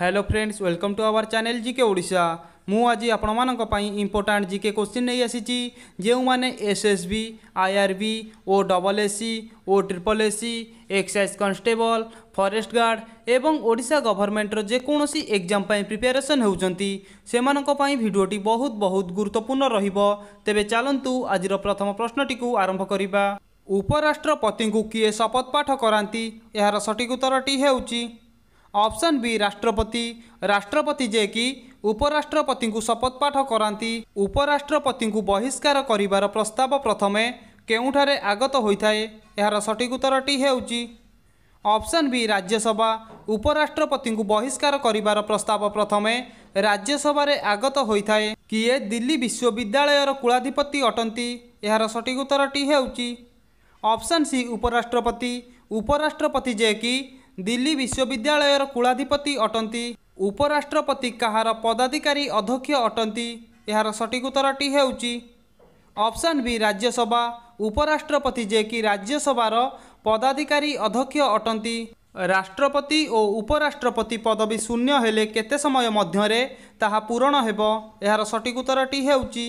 hello friends welcome to our channel GK Odisha ମୁଁ ଆଜି ଆପଣମାନଙ୍କ ପାଇଁ ଇମ୍ପୋର୍ଟାଣ୍ଟ ଜି କେ କୋଶ୍ଚିନ୍ ନେଇ ଆସିଛି ଯେଉଁମାନେ S S B I R B O double S C O triple S C excise constable forest guard ଏବଂ ଓଡ଼ିଶା ଗଭର୍ଣ୍ଣମେଣ୍ଟର ଯେକୌଣସି exam ପାଇଁ ପ୍ରିପାରେସନ୍ ହେଉଛନ୍ତି ସେମାନଙ୍କ ପାଇଁ ଭିଡ଼ିଓଟି ବହୁତ ବହୁତ ଗୁରୁତ୍ୱପୂର୍ଣ୍ଣ ରହିବ ତେବେ ଚାଲନ୍ତୁ ଆଜିର ପ୍ରଥମ ପ୍ରଶ୍ନଟିକୁ ଆରମ୍ଭ କରିବା ଉପରାଷ୍ଟ୍ରପତିଙ୍କୁ କିଏ ଶପଥ ପାଠ କରାନ୍ତି ଏହାର ସଠିକ ଉତ୍ତରଟି ହେଉଛି ଅପସନ୍ ବି ରାଷ୍ଟ୍ରପତି ରାଷ୍ଟ୍ରପତି ଯେ କି ଉପରାଷ୍ଟ୍ରପତିଙ୍କୁ ଶପଥପାଠ କରାନ୍ତି ଉପରାଷ୍ଟ୍ରପତିଙ୍କୁ ବହିଷ୍କାର କରିବାର ପ୍ରସ୍ତାବ ପ୍ରଥମେ କେଉଁଠାରେ ଆଗତ ହୋଇଥାଏ ଏହାର ସଠିକ ଉତ୍ତରଟି ହେଉଛି ଅପସନ୍ ବି ରାଜ୍ୟସଭା ଉପରାଷ୍ଟ୍ରପତିଙ୍କୁ ବହିଷ୍କାର କରିବାର ପ୍ରସ୍ତାବ ପ୍ରଥମେ ରାଜ୍ୟସଭାରେ ଆଗତ ହୋଇଥାଏ କିଏ ଦିଲ୍ଲୀ ବିଶ୍ୱବିଦ୍ୟାଳୟର କୁଳାଧିପତି ଅଟନ୍ତି ଏହାର ସଠିକ ଉତ୍ତରଟି ହେଉଛି ଅପସନ୍ ସି ଉପରାଷ୍ଟ୍ରପତି ଉପରାଷ୍ଟ୍ରପତି ଯେ କି ଦିଲ୍ଲୀ ବିଶ୍ୱବିଦ୍ୟାଳୟର କୁଳାଧିପତି ଅଟନ୍ତି ଉପରାଷ୍ଟ୍ରପତି କାହାର ପଦାଧିକାରୀ ଅଧ୍ୟକ୍ଷ ଅଟନ୍ତି ଏହାର ସଠିକ ଉତ୍ତରଟି ହେଉଛି ଅପସନ୍ ବି ରାଜ୍ୟସଭା ଉପରାଷ୍ଟ୍ରପତି ଯେ କି ରାଜ୍ୟସଭାର ପଦାଧିକାରୀ ଅଧ୍ୟକ୍ଷ ଅଟନ୍ତି ରାଷ୍ଟ୍ରପତି ଓ ଉପରାଷ୍ଟ୍ରପତି ପଦବୀ ଶୂନ୍ୟ ହେଲେ କେତେ ସମୟ ମଧ୍ୟରେ ତାହା ପୂରଣ ହେବ ଏହାର ସଠିକ ଉତ୍ତରଟି ହେଉଛି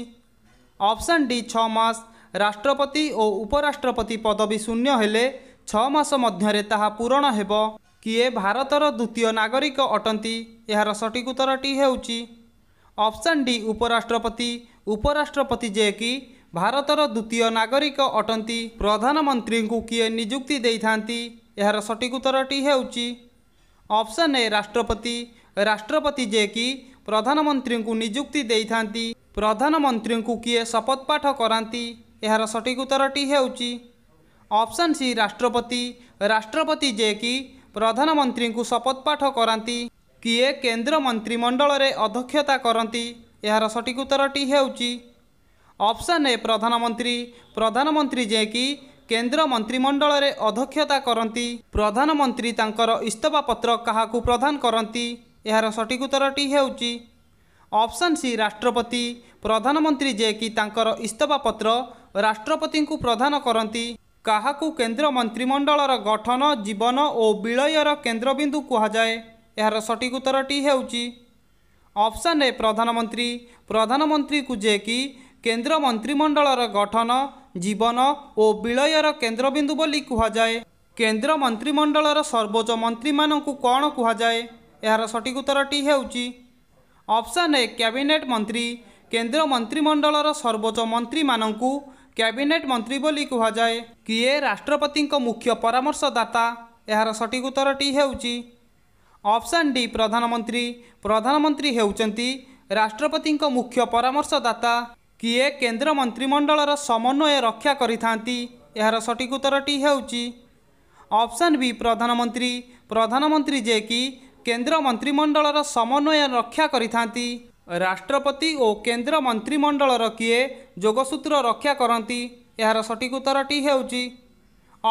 ଅପସନ୍ ଡି ଛଅ ମାସ ରାଷ୍ଟ୍ରପତି ଓ ଉପରାଷ୍ଟ୍ରପତି ପଦବୀ ଶୂନ୍ୟ ହେଲେ ଛଅ ମାସ ମଧ୍ୟରେ ତାହା ପୂରଣ ହେବ କିଏ ଭାରତର ଦ୍ୱିତୀୟ ନାଗରିକ ଅଟନ୍ତି ଏହାର ସଠିକ ଉତ୍ତରଟି ହେଉଛି ଅପସନ୍ ଡି ଉପରାଷ୍ଟ୍ରପତି ଉପରାଷ୍ଟ୍ରପତି ଯିଏକି ଭାରତର ଦ୍ୱିତୀୟ ନାଗରିକ ଅଟନ୍ତି ପ୍ରଧାନମନ୍ତ୍ରୀଙ୍କୁ କିଏ ନିଯୁକ୍ତି ଦେଇଥାନ୍ତି ଏହାର ସଠିକ ଉତ୍ତରଟି ହେଉଛି ଅପସନ୍ ଏ ରାଷ୍ଟ୍ରପତି ରାଷ୍ଟ୍ରପତି ଯିଏକି ପ୍ରଧାନମନ୍ତ୍ରୀଙ୍କୁ ନିଯୁକ୍ତି ଦେଇଥାନ୍ତି ପ୍ରଧାନମନ୍ତ୍ରୀଙ୍କୁ କିଏ ଶପଥପାଠ କରାନ୍ତି ଏହାର ସଠିକ ଉତ୍ତରଟି ହେଉଛି ଅପସନ୍ ସି ରାଷ୍ଟ୍ରପତି ରାଷ୍ଟ୍ରପତି ଯିଏକି ପ୍ରଧାନମନ୍ତ୍ରୀଙ୍କୁ ଶପଥପାଠ କରାନ୍ତି କିଏ କେନ୍ଦ୍ର ମନ୍ତ୍ରିମଣ୍ଡଳରେ ଅଧ୍ୟକ୍ଷତା କରନ୍ତି ଏହାର ସଠିକ ଉତ୍ତରଟି ହେଉଛି ଅପସନ୍ ଏ ପ୍ରଧାନମନ୍ତ୍ରୀ ପ୍ରଧାନମନ୍ତ୍ରୀ ଯିଏକି କେନ୍ଦ୍ର ମନ୍ତ୍ରିମଣ୍ଡଳରେ ଅଧ୍ୟକ୍ଷତା କରନ୍ତି ପ୍ରଧାନମନ୍ତ୍ରୀ ତାଙ୍କର ଇସ୍ତଫାପତ୍ର କାହାକୁ ପ୍ରଦାନ କରନ୍ତି ଏହାର ସଠିକ ଉତ୍ତରଟି ହେଉଛି ଅପସନ୍ ସି ରାଷ୍ଟ୍ରପତି ପ୍ରଧାନମନ୍ତ୍ରୀ ଯିଏକି ତାଙ୍କର ଇସ୍ତଫାପତ୍ର ରାଷ୍ଟ୍ରପତିଙ୍କୁ ପ୍ରଦାନ କରନ୍ତି କାହାକୁ କେନ୍ଦ୍ର ମନ୍ତ୍ରିମଣ୍ଡଳର ଗଠନ ଜୀବନ ଓ ବିଳୟର କେନ୍ଦ୍ରବିନ୍ଦୁ କୁହାଯାଏ ଏହାର ସଠିକ ଉତ୍ତରଟି ହେଉଛି ଅପସନ୍ ଏ ପ୍ରଧାନମନ୍ତ୍ରୀ ପ୍ରଧାନମନ୍ତ୍ରୀକୁ ଯେ କି କେନ୍ଦ୍ର ମନ୍ତ୍ରିମଣ୍ଡଳର ଗଠନ ଜୀବନ ଓ ବିଳୟର କେନ୍ଦ୍ରବିନ୍ଦୁ ବୋଲି କୁହାଯାଏ କେନ୍ଦ୍ର ମନ୍ତ୍ରିମଣ୍ଡଳର ସର୍ବୋଚ୍ଚ ମନ୍ତ୍ରୀମାନଙ୍କୁ କ'ଣ କୁହାଯାଏ ଏହାର ସଠିକ ଉତ୍ତରଟି ହେଉଛି ଅପସନ୍ ଏ କ୍ୟାବିନେଟ୍ ମନ୍ତ୍ରୀ କେନ୍ଦ୍ର ମନ୍ତ୍ରିମଣ୍ଡଳର ସର୍ବୋଚ୍ଚ ମନ୍ତ୍ରୀମାନଙ୍କୁ କ୍ୟାବିନେଟ୍ ମନ୍ତ୍ରୀ ବୋଲି କୁହାଯାଏ କିଏ ରାଷ୍ଟ୍ରପତିଙ୍କ ମୁଖ୍ୟ ପରାମର୍ଶଦାତା ଏହାର ସଠିକ ଉତ୍ତରଟି ହେଉଛି ଅପସନ୍ ଡି ପ୍ରଧାନମନ୍ତ୍ରୀ ପ୍ରଧାନମନ୍ତ୍ରୀ ହେଉଛନ୍ତି ରାଷ୍ଟ୍ରପତିଙ୍କ ମୁଖ୍ୟ ପରାମର୍ଶଦାତା କିଏ କେନ୍ଦ୍ର ମନ୍ତ୍ରିମଣ୍ଡଳର ସମନ୍ୱୟ ରକ୍ଷା କରିଥାନ୍ତି ଏହାର ସଠିକ ଉତ୍ତରଟି ହେଉଛି ଅପସନ୍ ବି ପ୍ରଧାନମନ୍ତ୍ରୀ ପ୍ରଧାନମନ୍ତ୍ରୀ ଯେ କି କେନ୍ଦ୍ର ମନ୍ତ୍ରିମଣ୍ଡଳର ସମନ୍ୱୟ ରକ୍ଷା କରିଥାନ୍ତି ରାଷ୍ଟ୍ରପତି ଓ କେନ୍ଦ୍ର ମନ୍ତ୍ରୀମଣ୍ଡଳର କିଏ ଯୋଗସୂତ୍ର ରକ୍ଷା କରନ୍ତି ଏହାର ସଠିକ ଉତ୍ତରଟି ହେଉଛି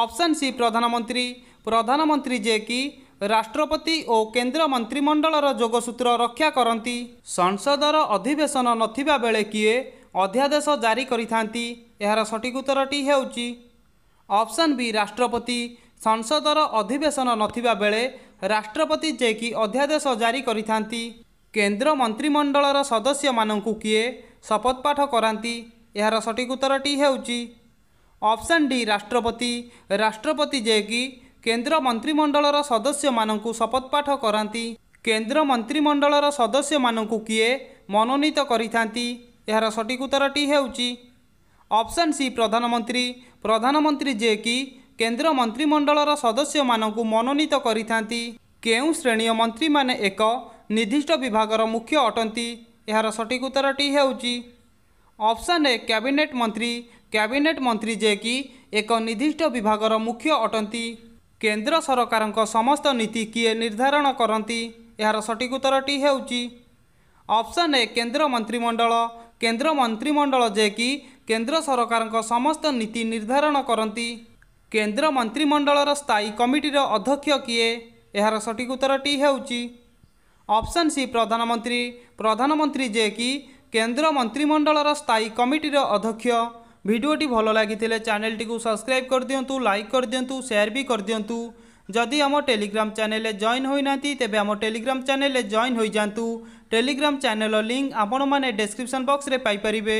ଅପସନ୍ ସି ପ୍ରଧାନମନ୍ତ୍ରୀ ପ୍ରଧାନମନ୍ତ୍ରୀ ଯେ କି ରାଷ୍ଟ୍ରପତି ଓ କେନ୍ଦ୍ର ମନ୍ତ୍ରୀମଣ୍ଡଳର ଯୋଗସୂତ୍ର ରକ୍ଷା କରନ୍ତି ସଂସଦର ଅଧିବେଶନ ନଥିବା ବେଳେ କିଏ ଅଧ୍ୟାଦେଶ ଜାରି କରିଥାନ୍ତି ଏହାର ସଠିକ ଉତ୍ତରଟି ହେଉଛି ଅପସନ୍ ବି ରାଷ୍ଟ୍ରପତି ସଂସଦର ଅଧିବେଶନ ନଥିବା ବେଳେ ରାଷ୍ଟ୍ରପତି ଯେ କି ଅଧ୍ୟାଦେଶ ଜାରି କରିଥାନ୍ତି କେନ୍ଦ୍ର ମନ୍ତ୍ରିମଣ୍ଡଳର ସଦସ୍ୟମାନଙ୍କୁ କିଏ ଶପଥପାଠ କରାନ୍ତି ଏହାର ସଠିକ ଉତ୍ତରଟି ହେଉଛି ଅପସନ୍ ଡି ରାଷ୍ଟ୍ରପତି ରାଷ୍ଟ୍ରପତି ଯିଏକି କେନ୍ଦ୍ର ମନ୍ତ୍ରିମଣ୍ଡଳର ସଦସ୍ୟମାନଙ୍କୁ ଶପଥପାଠ କରାନ୍ତି କେନ୍ଦ୍ର ମନ୍ତ୍ରିମଣ୍ଡଳର ସଦସ୍ୟମାନଙ୍କୁ କିଏ ମନୋନୀତ କରିଥାନ୍ତି ଏହାର ସଠିକ ଉତ୍ତରଟି ହେଉଛି ଅପସନ୍ ସି ପ୍ରଧାନମନ୍ତ୍ରୀ ପ୍ରଧାନମନ୍ତ୍ରୀ ଯିଏକି କେନ୍ଦ୍ର ମନ୍ତ୍ରିମଣ୍ଡଳର ସଦସ୍ୟମାନଙ୍କୁ ମନୋନୀତ କରିଥାନ୍ତି କେଉଁ ଶ୍ରେଣୀୟ ମନ୍ତ୍ରୀମାନେ ଏକ ନିର୍ଦ୍ଦିଷ୍ଟ ବିଭାଗର ମୁଖ୍ୟ ଅଟନ୍ତି ଏହାର ସଠିକ ଉତ୍ତରଟି ହେଉଛି ଅପସନ୍ ଏ କ୍ୟାବିନେଟ୍ ମନ୍ତ୍ରୀ କ୍ୟାବିନେଟ୍ ମନ୍ତ୍ରୀ ଯିଏକି ଏକ ନିର୍ଦ୍ଦିଷ୍ଟ ବିଭାଗର ମୁଖ୍ୟ ଅଟନ୍ତି କେନ୍ଦ୍ର ସରକାରଙ୍କ ସମସ୍ତ ନୀତି କିଏ ନିର୍ଦ୍ଧାରଣ କରନ୍ତି ଏହାର ସଠିକ ଉତ୍ତରଟି ହେଉଛି ଅପସନ୍ ଏ କେନ୍ଦ୍ର ମନ୍ତ୍ରିମଣ୍ଡଳ କେନ୍ଦ୍ର ମନ୍ତ୍ରିମଣ୍ଡଳ ଯିଏକି କେନ୍ଦ୍ର ସରକାରଙ୍କ ସମସ୍ତ ନୀତି ନିର୍ଦ୍ଧାରଣ କରନ୍ତି କେନ୍ଦ୍ର ମନ୍ତ୍ରିମଣ୍ଡଳର ସ୍ଥାୟୀ କମିଟିର ଅଧ୍ୟକ୍ଷ କିଏ ଏହାର ସଠିକ ଉତ୍ତରଟି ହେଉଛି অপশন সি প্রধানমন্ত্রী প্রধানমন্ত্রী যে কি কেন্দ্র মন্ত্রিমণ্ডলর স্থায়ী কমিটির অধ্যক্ষ ভিডিওটি ভালো লাগিলে চ্যানেলটি সবসক্রাইব করে দিও লাইক করে দিও সেয়ার বি করে দিও যদি আমার টেলিগ্রাম চ্যানেলে জয়েন হয়ে না তবে আমার টেলিগ্রাম চ্যানেলে জয়েন হয়ে যাতে টেলিগ্রাম চ্যানেল লিঙ্ক আপনার ডেসক্রিপশন বক্সে পাইপারে